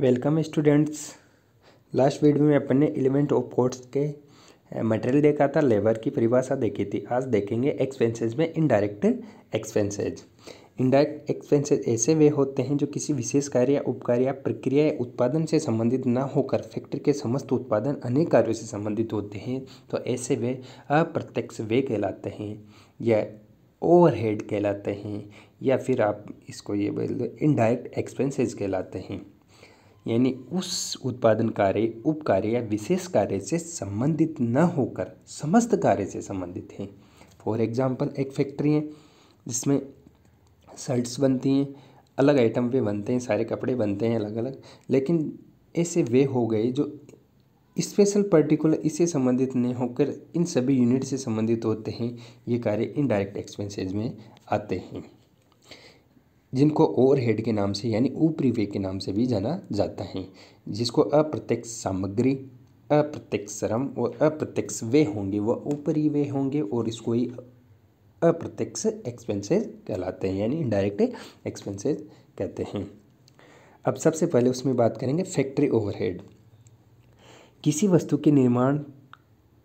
welcome students last video में अपन ने एलिमेंट ऑफ कोर्स के मटेरियल eh, देखा था लेबर की परिभाषा देखी थी आज देखेंगे एक्सपेंसेस में इनडायरेक्ट एक्सपेंसेज इनडायरेक्ट एक्सपेंसेज ऐसे वे होते हैं जो किसी विशेष कार्य या उपकार या प्रक्रिया या उत्पादन से संबंधित ना होकर फैक्ट्री के समस्त उत्पादन अनेक कार्यों से संबंधित होते हैं तो ऐसे वे अप्रत्यक्ष वे कहलाते हैं या ओवरहेड कहलाते हैं या फिर आप इसको ये बोल दो इनडायरेक्ट एक्सपेंसेज कहलाते हैं यानी उस उत्पादन कार्य उप कार्य या विशेष कार्य से संबंधित न होकर समस्त कार्य से संबंधित हैं फॉर एग्जाम्पल एक फैक्ट्री है जिसमें शर्ट्स बनती हैं अलग आइटम पे बनते हैं सारे कपड़े बनते हैं अलग अलग लेकिन ऐसे वे हो गए जो स्पेशल पर्टिकुलर इससे संबंधित नहीं होकर इन सभी यूनिट से संबंधित होते हैं ये कार्य इनडायरेक्ट एक्सपेंसेज में आते हैं जिनको ओवरहेड के नाम से यानी ऊपरी वे के नाम से भी जाना जाता है जिसको अप्रत्यक्ष सामग्री अप्रत्यक्ष श्रम और अप्रत्यक्ष वे होंगे वह ऊपरी वे होंगे और इसको ही अप्रत्यक्ष एक्सपेंसेस कहलाते हैं यानी इनडायरेक्ट एक्सपेंसेस कहते हैं अब सबसे पहले उसमें बात करेंगे फैक्ट्री ओवरहेड किसी वस्तु के निर्माण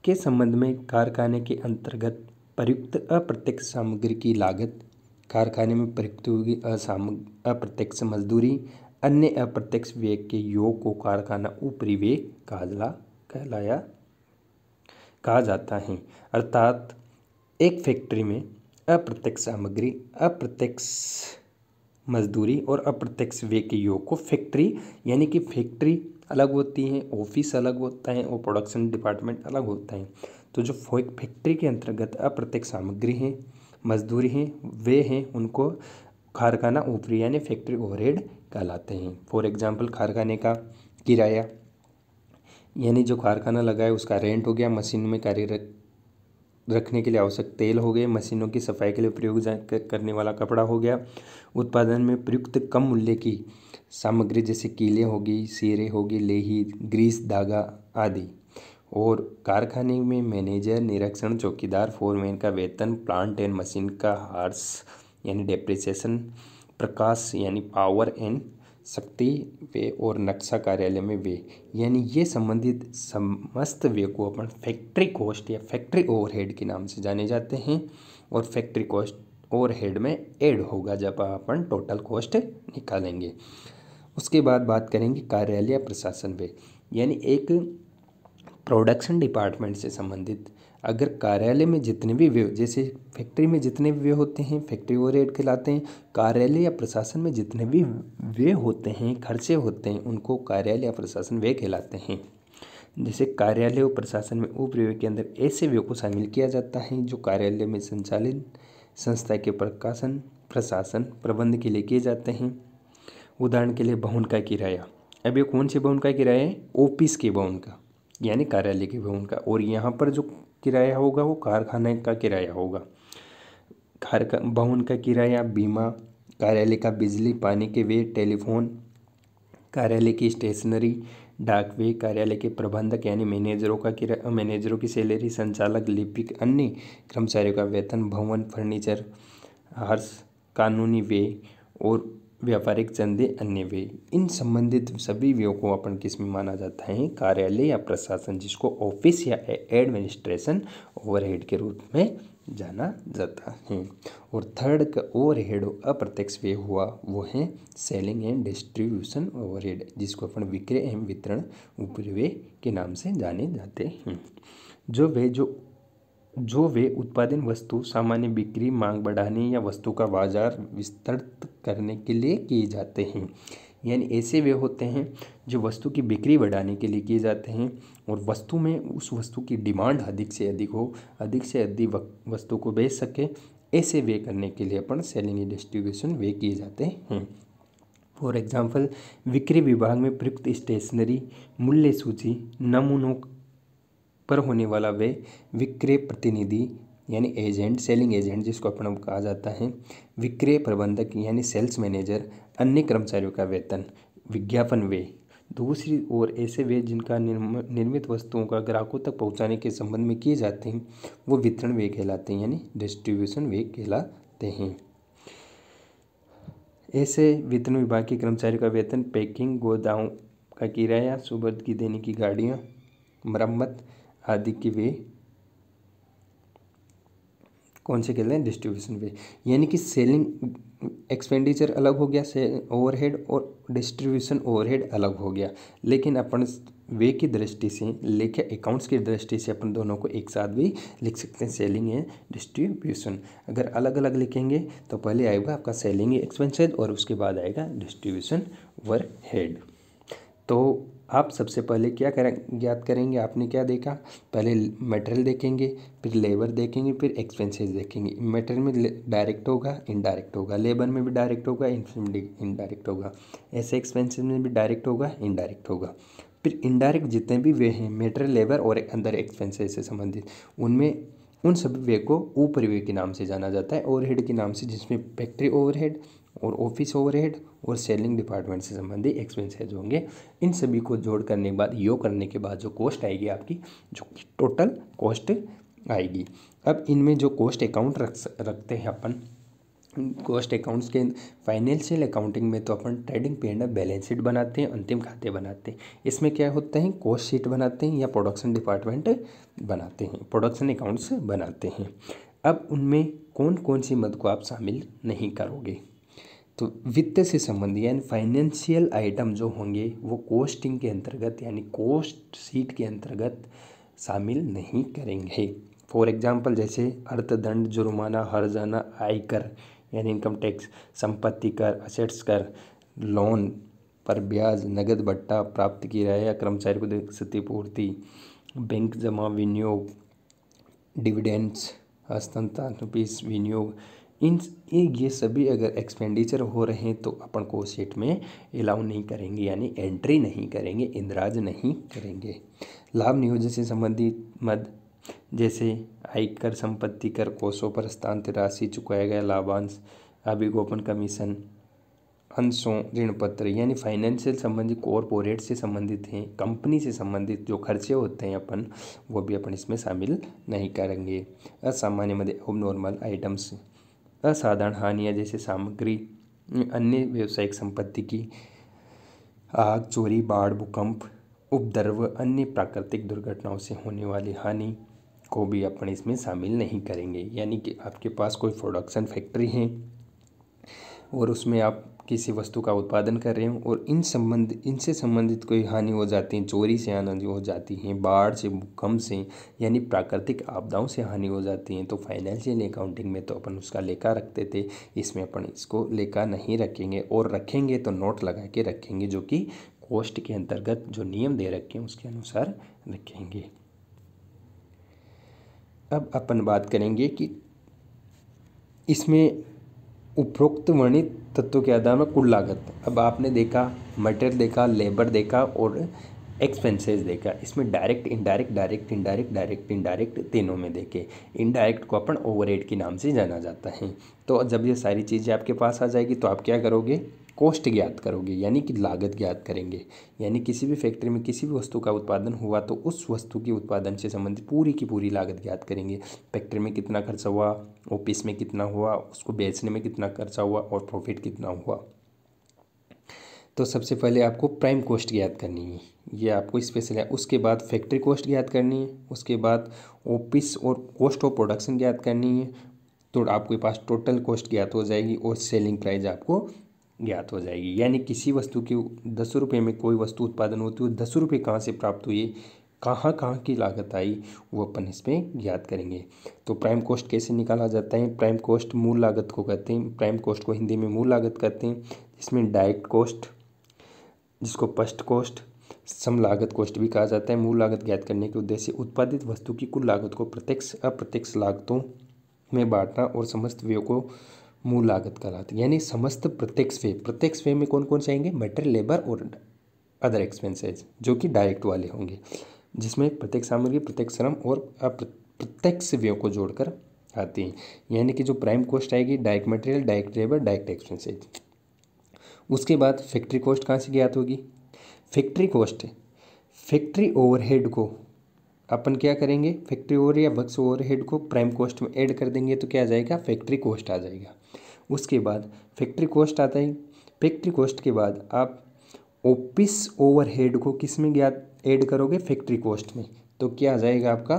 के संबंध में कारखाने के अंतर्गत प्रयुक्त अप्रत्यक्ष सामग्री की लागत कारखाने में प्रयुक्त असाम अप्रत्यक्ष मजदूरी अन्य अप्रत्यक्ष व्यय के योग को कारखाना ऊपरी व्यय कहला कहलाया कहा जाता है अर्थात एक फैक्ट्री में अप्रत्यक्ष सामग्री अप्रत्यक्ष मजदूरी और अप्रत्यक्ष व्यय के योग को फैक्ट्री यानी कि फैक्ट्री अलग होती है ऑफिस अलग होता है और प्रोडक्शन डिपार्टमेंट अलग होता है तो जो फैक्ट्री के अंतर्गत अप्रत्यक्ष सामग्री है मजदूर हैं वे हैं उनको कारखाना ऊपरी यानी फैक्ट्री ओवरहेड कहलाते हैं फॉर एग्ज़ाम्पल कारखाने का किराया यानी जो कारखाना लगा है उसका रेंट हो गया मशीन में कार्य रख रखने के लिए आवश्यक तेल हो गए मशीनों की सफाई के लिए प्रयोग करने वाला कपड़ा हो गया उत्पादन में प्रयुक्त कम मूल्य की सामग्री जैसे कीले होगी सीरे होगी लेही ग्रीस धागा आदि और कारखाने में मैनेजर निरीक्षण चौकीदार फोरमैन का वेतन प्लांट एंड मशीन का हार्स यानी डेप्रिसिएशन प्रकाश यानी पावर एंड शक्ति वे और नक्शा कार्यालय में वे यानी ये संबंधित समस्त वे को अपन फैक्ट्री कॉस्ट या फैक्ट्री ओवरहेड के नाम से जाने जाते हैं और फैक्ट्री कॉस्ट ओवरहेड में ऐड होगा जब अपन टोटल कॉस्ट निकालेंगे उसके बाद बात करेंगे कार्यालय प्रशासन वे यानी एक प्रोडक्शन डिपार्टमेंट से संबंधित अगर कार्यालय में जितने भी व्यय जैसे फैक्ट्री में जितने भी व्यय होते हैं फैक्ट्री हेड कहलाते हैं कार्यालय या प्रशासन में जितने भी व्यय होते हैं खर्चे होते हैं उनको कार्यालय या प्रशासन व्यय कहलाते हैं जैसे कार्यालय और प्रशासन में उपव्यय के अंदर ऐसे व्यय को शामिल किया जाता है जो कार्यालय में संचालित संस्था के प्रकाशन प्रशासन प्रबंध के लिए किए जाते हैं उदाहरण के लिए भवन का किराया अब ये कौन से भवन का किराया है ऑफिस के भवन का यानी कार्यालय के भवन का और यहाँ पर जो किराया होगा वो कारखाने का किराया होगा कार भवन का किराया बीमा कार्यालय का बिजली पानी के वे टेलीफोन कार्यालय की स्टेशनरी डाक वे कार्यालय के प्रबंधक यानी मैनेजरों का किराया मैनेजरों की सैलरी संचालक लिपिक अन्य कर्मचारियों का वेतन भवन फर्नीचर हर्ष कानूनी वे और व्यापारिक चंदे अन्य व्यय इन संबंधित सभी व्ययों को अपन किस में माना जाता है कार्यालय या प्रशासन जिसको ऑफिस या एडमिनिस्ट्रेशन ओवरहेड के रूप में जाना जाता है और थर्ड का ओवरहेड अप्रत्यक्ष व्यय हुआ वो है सेलिंग एंड डिस्ट्रीब्यूशन ओवरहेड जिसको अपन विक्रय एवं वितरण उपरिव्यय के नाम से जाने जाते हैं जो वे जो जो वे उत्पादन वस्तु सामान्य बिक्री मांग बढ़ाने या वस्तु का बाजार विस्तृत करने के लिए किए जाते हैं यानी ऐसे वे होते हैं जो वस्तु की बिक्री बढ़ाने के लिए किए जाते हैं और वस्तु में उस वस्तु की डिमांड अधिक से अधिक हो अधिक से अधिक वस्तु को बेच सके ऐसे वे करने के लिए अपन सेलिंग डिस्ट्रीब्यूशन वे किए जाते हैं फॉर एग्जाम्पल विक्री विभाग में प्रयुक्त स्टेशनरी मूल्य सूची नमूनों पर होने वाला वे विक्रय प्रतिनिधि यानी एजेंट सेलिंग एजेंट जिसको अपन कहा जाता है विक्रय प्रबंधक यानी सेल्स मैनेजर अन्य कर्मचारियों का वेतन विज्ञापन वे दूसरी ओर ऐसे व्यय जिनका निर्मित वस्तुओं का ग्राहकों तक पहुंचाने के संबंध में किए जाते हैं वो वितरण वे कहलाते हैं यानी डिस्ट्रीब्यूशन वे कहलाते हैं ऐसे वितरण विभाग के कर्मचारियों का वेतन पैकिंग गोदाम का किराया सुबर्द की देने की गाड़ियाँ मरम्मत आदि के वे कौन से कहते हैं डिस्ट्रीब्यूशन वे यानी कि सेलिंग एक्सपेंडिचर अलग हो गया से ओवरहेड और डिस्ट्रीब्यूशन ओवरहेड अलग हो गया लेकिन अपन वे की दृष्टि से लेखे अकाउंट्स की दृष्टि से अपन दोनों को एक साथ भी लिख सकते हैं सेलिंग एंड डिस्ट्रीब्यूशन अगर अलग अलग लिखेंगे तो पहले आएगा आपका सेलिंग एक्सपेंसेज और उसके बाद आएगा डिस्ट्रीब्यूशन ओवर हेड तो आप सबसे पहले क्या करें ज्ञात करेंगे आपने क्या देखा पहले मटेरियल देखेंगे फिर लेबर देखेंगे फिर एक्सपेंसेस देखेंगे मटेरियल में डायरेक्ट होगा इनडायरेक्ट होगा लेबर में भी डायरेक्ट होगा इनडायरेक्ट होगा ऐसे एक्सपेंसेस में भी डायरेक्ट होगा इनडायरेक्ट होगा फिर इनडायरेक्ट जितने भी वे हैं मेटेरियल लेबर और अंदर एक्सपेंसेस से संबंधित उनमें उन सभी वे को ऊपर वे के नाम से जाना जाता है ओवरहेड के नाम से जिसमें फैक्ट्री ओवरहेड और ऑफिस ओवरहेड और सेलिंग डिपार्टमेंट से संबंधित एक्सपेंसेज होंगे इन सभी को जोड़ करने के बाद यो करने के बाद जो कॉस्ट आएगी आपकी जो टोटल कॉस्ट आएगी अब इनमें जो कॉस्ट अकाउंट रख रखते हैं अपन कॉस्ट अकाउंट्स के फाइनेंशियल अकाउंटिंग में तो अपन ट्रेडिंग पेड बैलेंस शीट बनाते हैं अंतिम खाते बनाते हैं इसमें क्या होता है कॉस्ट शीट बनाते हैं या प्रोडक्शन डिपार्टमेंट बनाते हैं प्रोडक्शन अकाउंट्स बनाते हैं अब उनमें कौन कौन सी मद को आप शामिल नहीं करोगे तो वित्त से संबंधित यानी फाइनेंशियल आइटम जो होंगे वो कोस्टिंग के अंतर्गत यानी कोस्ट सीट के अंतर्गत शामिल नहीं करेंगे फॉर एग्जाम्पल जैसे अर्थदंड जुर्माना हर्जाना आयकर यानी इनकम टैक्स संपत्ति कर असेट्स कर लोन पर ब्याज नगद बट्टा प्राप्त किराया कर्मचारी को क्षतिपूर्ति बैंक जमा विनियोग डिविडेंड्स हस्तांतरण विनियोग इन ये सभी अगर एक्सपेंडिचर हो रहे हैं तो अपन को सेट में अलाउ नहीं करेंगे यानी एंट्री नहीं करेंगे इंदराज नहीं करेंगे लाभ नियोजन से संबंधित मद जैसे आयकर संपत्ति कर कोषों पर स्थानांतरित राशि चुकाया गया लाभांश अभिगोपन कमीशन अंशों ऋण पत्र यानी फाइनेंशियल संबंधित कॉरपोरेट से संबंधित हैं कंपनी से संबंधित जो खर्चे होते हैं अपन वो भी अपन इसमें शामिल नहीं करेंगे असामान्य मध्य नॉर्मल आइटम्स असाधारण हानियाँ जैसे सामग्री अन्य व्यावसायिक संपत्ति की आग चोरी बाढ़ भूकंप उपद्रव अन्य प्राकृतिक दुर्घटनाओं से होने वाली हानि को भी अपन इसमें शामिल नहीं करेंगे यानी कि आपके पास कोई प्रोडक्शन फैक्ट्री है और उसमें आप किसी वस्तु का उत्पादन कर रहे हों और इन संबंध इनसे संबंधित कोई हानि हो जाती है चोरी से हानि हो जाती हैं बाढ़ से भूकंप से यानी प्राकृतिक आपदाओं से हानि हो जाती हैं तो फाइनेंशियल अकाउंटिंग में तो अपन उसका लेखा रखते थे इसमें अपन इसको लेखा नहीं रखेंगे और रखेंगे तो नोट लगा के रखेंगे जो कि कोस्ट के अंतर्गत जो नियम दे रखे हैं उसके अनुसार रखेंगे अब अपन बात करेंगे कि इसमें उपरोक्त वर्णित तत्वों के आधार में कुल लागत अब आपने देखा मटेरियल देखा लेबर देखा और एक्सपेंसेस देखा इसमें direct indirect direct indirect direct indirect तीनों में देखे इनडायरेक्ट को अपन ओवरहेड के नाम से जाना जाता है तो जब ये सारी चीज़ें आपके पास आ जाएगी तो आप क्या करोगे कॉस्ट ज्ञात करोगे यानी कि लागत ज्ञात करेंगे यानी किसी भी फैक्ट्री में किसी भी वस्तु का उत्पादन हुआ तो उस वस्तु के उत्पादन से संबंधित पूरी की पूरी लागत ज्ञात करेंगे फैक्ट्री में कितना खर्चा हुआ ऑफिस में कितना हुआ उसको बेचने में कितना खर्चा हुआ और प्रॉफिट कितना हुआ तो सबसे पहले आपको प्राइम कॉस्ट ज्ञात करनी है ये आपको स्पेशल है उसके बाद फैक्ट्री कॉस्ट ज्ञात करनी है उसके बाद ऑफिस और कॉस्ट ऑफ प्रोडक्शन ज्ञात करनी है तो आपके पास टोटल कॉस्ट ज्ञात हो जाएगी और सेलिंग प्राइस आपको ज्ञात हो जाएगी यानी किसी वस्तु की दस रुपये में कोई वस्तु उत्पादन होती है दस रुपये कहाँ से प्राप्त हुई कहाँ कहाँ की लागत आई वो अपन इसमें ज्ञात करेंगे तो प्राइम कोस्ट कैसे निकाला जाता है प्राइम कोस्ट मूल लागत को कहते हैं प्राइम कोस्ट को हिंदी में मूल लागत कहते हैं इसमें डायरेक्ट कोस्ट जिसको पस्ट कोस्ट सम लागत कॉस्ट भी कहा जाता है मूल लागत ज्ञात करने के उद्देश्य उत्पादित वस्तु की कुल लागत को प्रत्यक्ष अप्रत्यक्ष लागतों में बांटना और समस्त व्यय को मूल लागत कहलाती है यानी समस्त प्रत्यक्ष व्यय प्रत्यक्ष व्यय में कौन कौन से आएंगे मटेरियल लेबर और अदर एक्सपेंसेज जो कि डायरेक्ट वाले होंगे जिसमें प्रत्येक सामग्री प्रत्येक श्रम और प्रत्यक्ष व्यय को जोड़कर आती हैं यानी कि जो प्राइम कॉस्ट आएगी direct material direct labour direct expenses उसके बाद फैक्ट्री कॉस्ट कहाँ से ज्ञात होगी फैक्ट्री कॉस्ट फैक्ट्री ओवरहेड को अपन क्या करेंगे फैक्ट्री ओवर या वर्क्स ओवरहेड को प्राइम कॉस्ट में ऐड कर देंगे तो क्या आ जाएगा फैक्ट्री कॉस्ट आ जाएगा उसके बाद फैक्ट्री कॉस्ट आता है फैक्ट्री कॉस्ट के बाद आप ऑफिस ओवरहेड को किस में ज्ञात ऐड करोगे फैक्ट्री कॉस्ट में तो क्या आ जाएगा आपका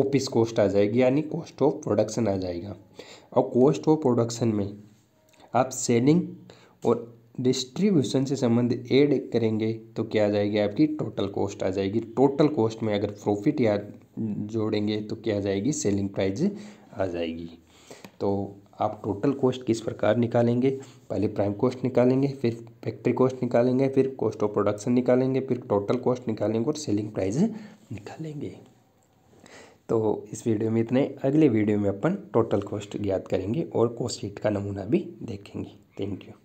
ऑफिस कॉस्ट आ जाएगी यानी कॉस्ट ऑफ प्रोडक्शन आ जाएगा और कॉस्ट ऑफ प्रोडक्शन में आप सेलिंग और डिस्ट्रीब्यूशन से संबंधित ऐड करेंगे तो क्या आ जाएगी आपकी टोटल कॉस्ट आ जाएगी टोटल कॉस्ट में अगर प्रॉफिट या जोड़ेंगे तो क्या आ जाएगी सेलिंग प्राइज आ जाएगी तो आप टोटल कॉस्ट किस प्रकार निकालेंगे पहले प्राइम कॉस्ट निकालेंगे फिर फैक्ट्री कॉस्ट निकालेंगे फिर कॉस्ट ऑफ प्रोडक्शन निकालेंगे फिर टोटल कॉस्ट निकालेंगे और सेलिंग प्राइस निकालेंगे तो इस वीडियो में इतने अगले वीडियो में अपन टोटल कॉस्ट याद करेंगे और कॉस्ट शीट का नमूना भी देखेंगे थैंक यू